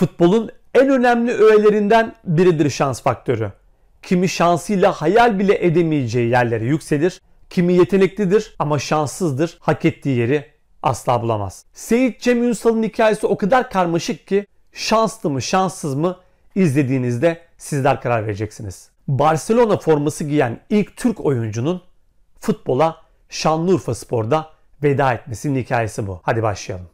Futbolun en önemli öğelerinden biridir şans faktörü. Kimi şansıyla hayal bile edemeyeceği yerlere yükselir, kimi yeteneklidir ama şanssızdır, hak ettiği yeri asla bulamaz. Seyit Cem Ünsal'ın hikayesi o kadar karmaşık ki şanslı mı şanssız mı izlediğinizde sizler karar vereceksiniz. Barcelona forması giyen ilk Türk oyuncunun futbola Şanlıurfa Spor'da veda etmesinin hikayesi bu. Hadi başlayalım.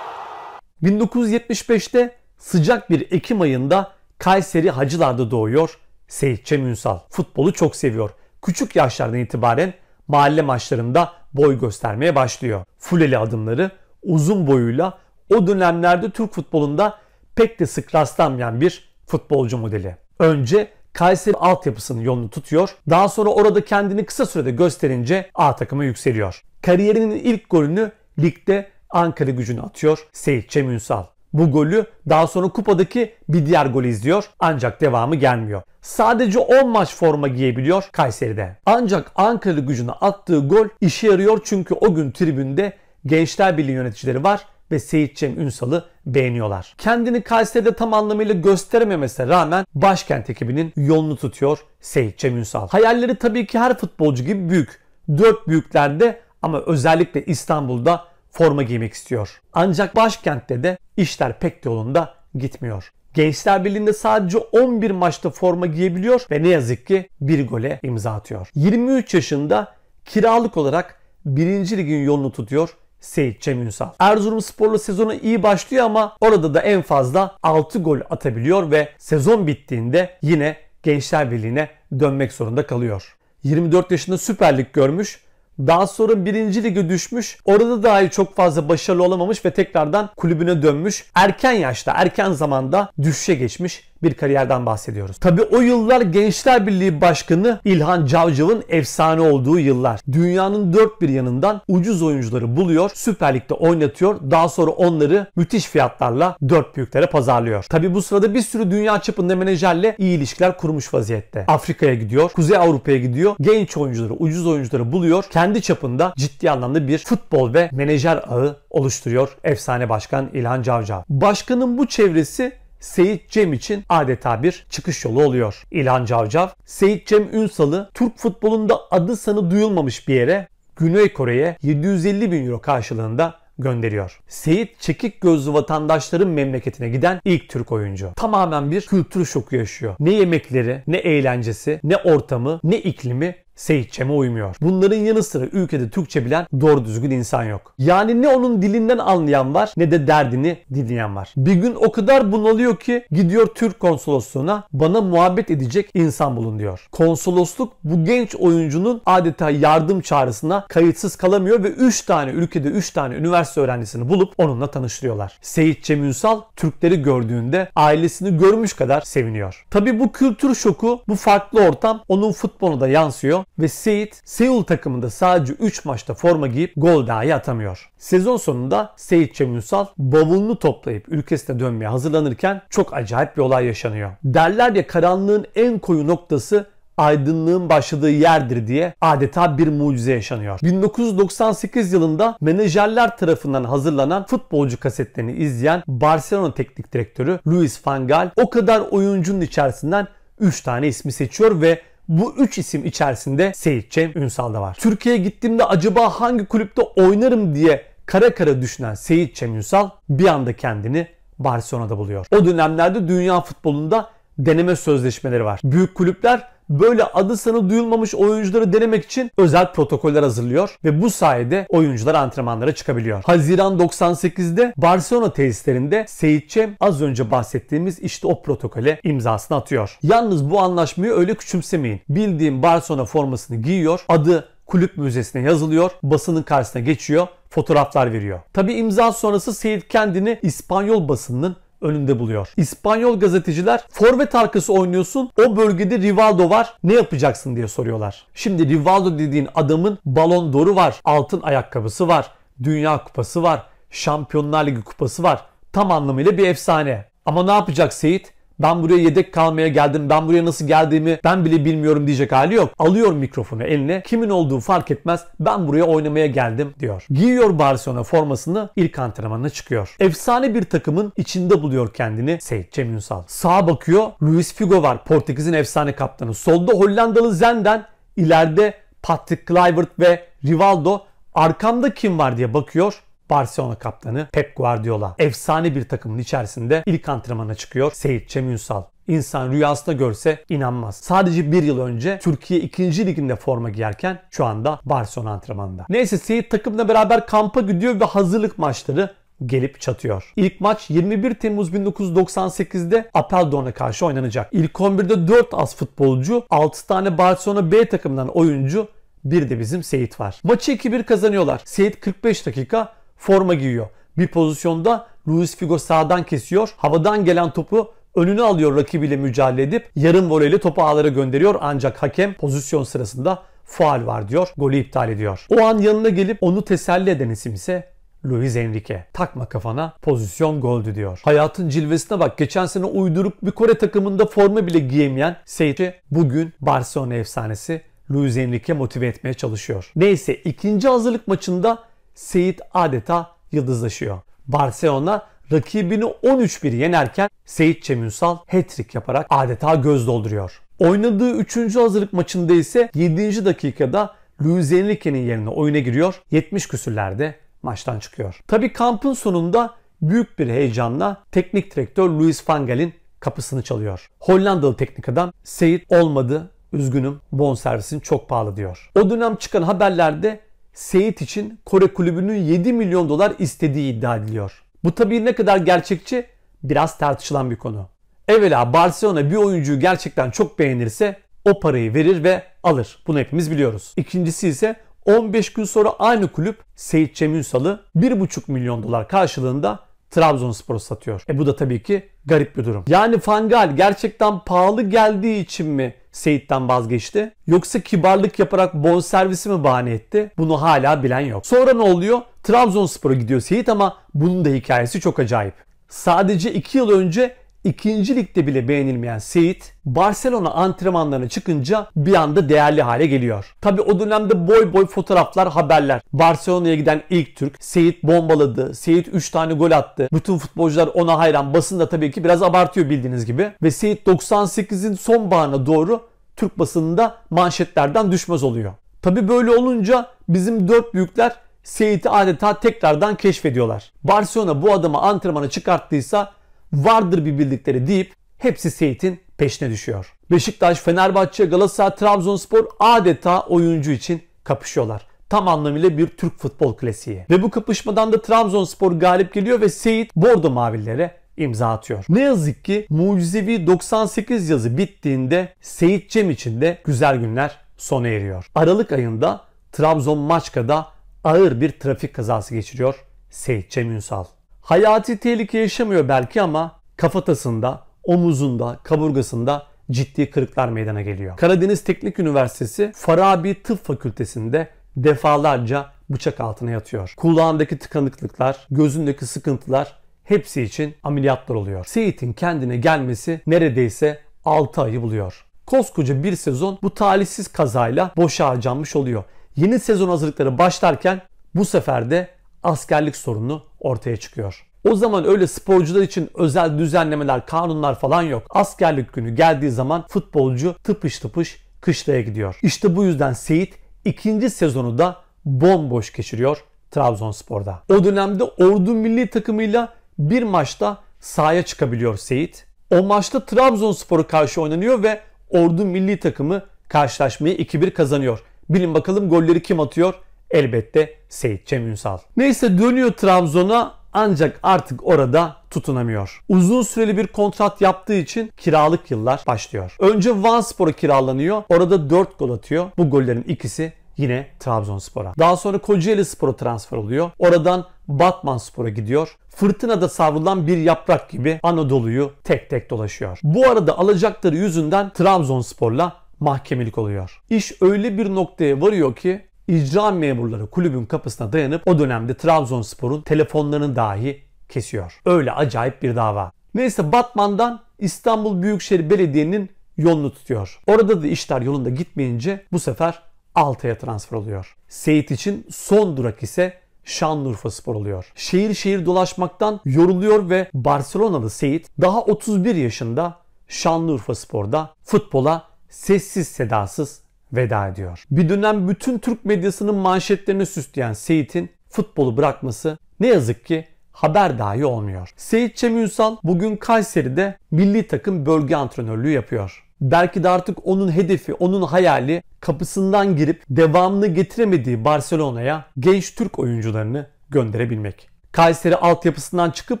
1975'te sıcak bir Ekim ayında Kayseri Hacılar'da doğuyor Seyit Cem Ünsal. Futbolu çok seviyor. Küçük yaşlardan itibaren mahalle maçlarında boy göstermeye başlıyor. Fuleli adımları uzun boyuyla o dönemlerde Türk futbolunda pek de sık rastlanmayan bir futbolcu modeli. Önce Kayseri altyapısının yolunu tutuyor. Daha sonra orada kendini kısa sürede gösterince A takımı yükseliyor. Kariyerinin ilk golünü ligde Ankara gücünü atıyor Seyit Cem Ünsal. Bu golü daha sonra kupadaki bir diğer gol izliyor ancak devamı gelmiyor. Sadece 10 maç forma giyebiliyor Kayseri'de. Ancak Ankara gücüne attığı gol işe yarıyor çünkü o gün tribünde Gençler Birliği yöneticileri var ve Seyit Cem Ünsal'ı beğeniyorlar. Kendini Kayseri'de tam anlamıyla gösterememesine rağmen başkent ekibinin yolunu tutuyor Seyit Cem Ünsal. Hayalleri tabii ki her futbolcu gibi büyük. Dört büyüklerde ama özellikle İstanbul'da forma giymek istiyor. Ancak başkentte de işler pek de yolunda gitmiyor. Gençler Birliği'nde sadece 11 maçta forma giyebiliyor ve ne yazık ki bir gole imza atıyor. 23 yaşında kiralık olarak 1. ligin yolunu tutuyor Seyit Cem Ünsal. Erzurumspor'la sezonu iyi başlıyor ama orada da en fazla 6 gol atabiliyor ve sezon bittiğinde yine Gençler Birliği'ne dönmek zorunda kalıyor. 24 yaşında Süper Lig görmüş daha sonra birinci lige düşmüş. Orada dahi çok fazla başarılı olamamış ve tekrardan kulübüne dönmüş. Erken yaşta, erken zamanda düşüşe geçmiş bir kariyerden bahsediyoruz. Tabi o yıllar Gençler Birliği Başkanı İlhan Cavcav'ın efsane olduğu yıllar. Dünyanın dört bir yanından ucuz oyuncuları buluyor, Süper Lig'de oynatıyor. Daha sonra onları müthiş fiyatlarla dört büyüklere pazarlıyor. Tabi bu sırada bir sürü dünya çapında menajerle iyi ilişkiler kurmuş vaziyette. Afrika'ya gidiyor, Kuzey Avrupa'ya gidiyor. Genç oyuncuları, ucuz oyuncuları buluyor. Kendi çapında ciddi anlamda bir futbol ve menajer ağı oluşturuyor efsane başkan İlhan Cavcav. Başkanın bu çevresi Seyit Cem için adeta bir çıkış yolu oluyor. İlhan Cavcav, Seyit Cem Ünsal'ı Türk futbolunda adı sanı duyulmamış bir yere Güney Kore'ye 750 bin euro karşılığında gönderiyor. Seyit çekik gözlü vatandaşların memleketine giden ilk Türk oyuncu. Tamamen bir kültür şoku yaşıyor. Ne yemekleri, ne eğlencesi, ne ortamı, ne iklimi Seyitçeme uymuyor. Bunların yanı sıra ülkede Türkçe bilen doğru düzgün insan yok. Yani ne onun dilinden anlayan var ne de derdini dinleyen var. Bir gün o kadar bunalıyor ki gidiyor Türk konsolosluğuna bana muhabbet edecek insan bulun diyor. Konsolosluk bu genç oyuncunun adeta yardım çağrısına kayıtsız kalamıyor ve 3 tane ülkede 3 tane üniversite öğrencisini bulup onunla tanıştırıyorlar. Seyitçem Ünsal Türkleri gördüğünde ailesini görmüş kadar seviniyor. Tabi bu kültür şoku, bu farklı ortam onun futboluna da yansıyor ve Seyit Seul takımında sadece 3 maçta forma giyip gol dahi atamıyor. Sezon sonunda Seyit Cem Ünsal bavulunu toplayıp ülkesine dönmeye hazırlanırken çok acayip bir olay yaşanıyor. Derler ya karanlığın en koyu noktası aydınlığın başladığı yerdir diye adeta bir mucize yaşanıyor. 1998 yılında menajerler tarafından hazırlanan futbolcu kasetlerini izleyen Barcelona teknik direktörü Luis Van o kadar oyuncunun içerisinden 3 tane ismi seçiyor ve bu 3 isim içerisinde Seyit Cem Ünsal da var. Türkiye'ye gittiğimde acaba hangi kulüpte oynarım diye kara kara düşünen Seyit Cem Ünsal bir anda kendini Barcelona'da buluyor. O dönemlerde dünya futbolunda deneme sözleşmeleri var. Büyük kulüpler böyle adı sanı duyulmamış oyuncuları denemek için özel protokoller hazırlıyor ve bu sayede oyuncular antrenmanlara çıkabiliyor. Haziran 98'de Barcelona tesislerinde Seyit Cem az önce bahsettiğimiz işte o protokole imzasını atıyor. Yalnız bu anlaşmayı öyle küçümsemeyin. Bildiğim Barcelona formasını giyiyor, adı kulüp müzesine yazılıyor, basının karşısına geçiyor fotoğraflar veriyor. Tabi imza sonrası Seyit kendini İspanyol basınının önünde buluyor. İspanyol gazeteciler forvet arkası oynuyorsun o bölgede Rivaldo var ne yapacaksın diye soruyorlar. Şimdi Rivaldo dediğin adamın balon doru var, altın ayakkabısı var, dünya kupası var, Şampiyonlar Ligi kupası var. Tam anlamıyla bir efsane. Ama ne yapacak Seyit? Ben buraya yedek kalmaya geldim. Ben buraya nasıl geldiğimi ben bile bilmiyorum diyecek hali yok. Alıyor mikrofonu eline. Kimin olduğu fark etmez. Ben buraya oynamaya geldim diyor. Giyiyor Barcelona formasını ilk antrenmanına çıkıyor. Efsane bir takımın içinde buluyor kendini Seyit Cem Ünsal. Sağa bakıyor. Luis Figo var. Portekiz'in efsane kaptanı. Solda Hollandalı Zenden. ileride Patrick Kluivert ve Rivaldo. Arkamda kim var diye bakıyor. Barcelona kaptanı Pep Guardiola efsane bir takımın içerisinde ilk antrenmana çıkıyor Seyit Çemünsal, Ünsal. İnsan rüyasında görse inanmaz. Sadece bir yıl önce Türkiye 2. liginde forma giyerken şu anda Barcelona antrenmanında. Neyse Seyit takımla beraber kampa gidiyor ve hazırlık maçları gelip çatıyor. İlk maç 21 Temmuz 1998'de Apeldoorn'a karşı oynanacak. İlk 11'de 4 az futbolcu, 6 tane Barcelona B takımından oyuncu, bir de bizim Seyit var. Maçı 2-1 kazanıyorlar. Seyit 45 dakika, forma giyiyor. Bir pozisyonda Luis Figo sağdan kesiyor. Havadan gelen topu önünü alıyor rakibiyle mücadele edip yarım voleyle topu ağlara gönderiyor ancak hakem pozisyon sırasında faal var diyor. Golü iptal ediyor. O an yanına gelip onu teselli eden isim ise Luis Enrique. Takma kafana pozisyon goldü diyor. Hayatın cilvesine bak. Geçen sene uyduruk bir Kore takımında forma bile giyemeyen seyirci bugün Barcelona efsanesi Luis Enrique motive etmeye çalışıyor. Neyse ikinci hazırlık maçında Seyit adeta yıldızlaşıyor. Barcelona rakibini 13-1 yenerken Seyit Çeminsal hat-trick yaparak adeta göz dolduruyor. Oynadığı 3. hazırlık maçında ise 7. dakikada Luis Enrique'nin yerine oyuna giriyor. 70 küsürlerde maçtan çıkıyor. Tabi kampın sonunda büyük bir heyecanla teknik direktör Luis van Gaal'in kapısını çalıyor. Hollandalı teknik adam Seyit olmadı üzgünüm bonservisin çok pahalı diyor. O dönem çıkan haberlerde Seyit için Kore kulübünün 7 milyon dolar istediği iddia ediliyor. Bu tabii ne kadar gerçekçi biraz tartışılan bir konu. Evvela Barcelona bir oyuncuyu gerçekten çok beğenirse o parayı verir ve alır. Bunu hepimiz biliyoruz. İkincisi ise 15 gün sonra aynı kulüp Seyit Cem Ünsal'ı 1,5 milyon dolar karşılığında Trabzonspor'u satıyor. E bu da tabii ki garip bir durum. Yani Fangal gerçekten pahalı geldiği için mi Seyit'ten vazgeçti? Yoksa kibarlık yaparak bonservisi mi bahane etti? Bunu hala bilen yok. Sonra ne oluyor? Trabzonspor'a gidiyor Seyit ama bunun da hikayesi çok acayip. Sadece 2 yıl önce ikinci ligde bile beğenilmeyen Seyit Barcelona antrenmanlarına çıkınca bir anda değerli hale geliyor. Tabi o dönemde boy boy fotoğraflar, haberler. Barcelona'ya giden ilk Türk Seyit bombaladı. Seyit 3 tane gol attı. Bütün futbolcular ona hayran. Basın da tabii ki biraz abartıyor bildiğiniz gibi. Ve Seyit 98'in sonbaharına doğru Türk basınında manşetlerden düşmez oluyor. Tabi böyle olunca bizim dört büyükler Seyit'i adeta tekrardan keşfediyorlar. Barcelona bu adamı antrenmana çıkarttıysa vardır bir bildikleri deyip hepsi Seyit'in peşine düşüyor. Beşiktaş, Fenerbahçe, Galatasaray, Trabzonspor adeta oyuncu için kapışıyorlar. Tam anlamıyla bir Türk futbol klasiği. Ve bu kapışmadan da Trabzonspor galip geliyor ve Seyit Bordo Mavilere imza atıyor. Ne yazık ki mucizevi 98 yazı bittiğinde Seyit Cem için de güzel günler sona eriyor. Aralık ayında Trabzon Maçka'da ağır bir trafik kazası geçiriyor Seyit Cem Ünsal hayati tehlike yaşamıyor belki ama kafatasında, omuzunda, kaburgasında ciddi kırıklar meydana geliyor. Karadeniz Teknik Üniversitesi Farabi Tıp Fakültesi'nde defalarca bıçak altına yatıyor. Kulağındaki tıkanıklıklar, gözündeki sıkıntılar hepsi için ameliyatlar oluyor. Seyit'in kendine gelmesi neredeyse 6 ayı buluyor. Koskoca bir sezon bu talihsiz kazayla boşa harcanmış oluyor. Yeni sezon hazırlıkları başlarken bu sefer de askerlik sorunu ortaya çıkıyor. O zaman öyle sporcular için özel düzenlemeler, kanunlar falan yok. Askerlik günü geldiği zaman futbolcu tıpış tıpış kışlaya gidiyor. İşte bu yüzden Seyit ikinci sezonu da bomboş geçiriyor Trabzonspor'da. O dönemde Ordu milli takımıyla bir maçta sahaya çıkabiliyor Seyit. O maçta Trabzonspor'u karşı oynanıyor ve Ordu milli takımı karşılaşmayı 2-1 kazanıyor. Bilin bakalım golleri kim atıyor? elbette Seyit Cem Ünsal. Neyse dönüyor Trabzon'a ancak artık orada tutunamıyor. Uzun süreli bir kontrat yaptığı için kiralık yıllar başlıyor. Önce Van Spor'a kiralanıyor. Orada 4 gol atıyor. Bu gollerin ikisi yine Trabzonspor'a. Daha sonra Kocaeli Spor'a transfer oluyor. Oradan Batman Spor'a gidiyor. Fırtınada savrulan bir yaprak gibi Anadolu'yu tek tek dolaşıyor. Bu arada alacakları yüzünden Trabzonspor'la mahkemelik oluyor. İş öyle bir noktaya varıyor ki icra memurları kulübün kapısına dayanıp o dönemde Trabzonspor'un telefonlarını dahi kesiyor. Öyle acayip bir dava. Neyse Batman'dan İstanbul Büyükşehir Belediye'nin yolunu tutuyor. Orada da işler yolunda gitmeyince bu sefer Altay'a transfer oluyor. Seyit için son durak ise Şanlıurfa Spor oluyor. Şehir şehir dolaşmaktan yoruluyor ve Barcelonalı Seyit daha 31 yaşında Şanlıurfa Spor'da futbola sessiz sedasız veda ediyor. Bir dönem bütün Türk medyasının manşetlerini süsleyen Seyit'in futbolu bırakması ne yazık ki haber dahi olmuyor. Seyit Cem Ünsal bugün Kayseri'de milli takım bölge antrenörlüğü yapıyor. Belki de artık onun hedefi, onun hayali kapısından girip devamını getiremediği Barcelona'ya genç Türk oyuncularını gönderebilmek. Kayseri altyapısından çıkıp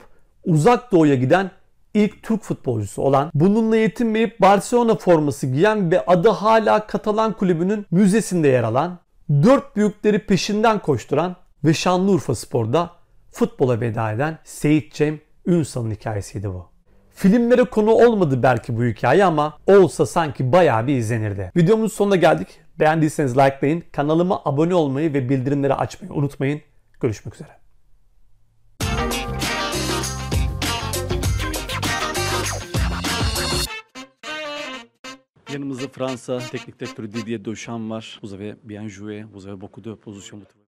uzak doğuya giden ilk Türk futbolcusu olan, bununla yetinmeyip Barcelona forması giyen ve adı hala Katalan kulübünün müzesinde yer alan, dört büyükleri peşinden koşturan ve Şanlıurfa Spor'da futbola veda eden Seyit Cem Ünsal'ın hikayesiydi bu. Filmlere konu olmadı belki bu hikaye ama olsa sanki bayağı bir izlenirdi. Videomuzun sonuna geldik. Beğendiyseniz likelayın, kanalıma abone olmayı ve bildirimleri açmayı unutmayın. Görüşmek üzere. Yanımızda Fransa teknik direktörü Didier Deschamps var. Vous avez bien joué, vous avez beaucoup de pozisyonu.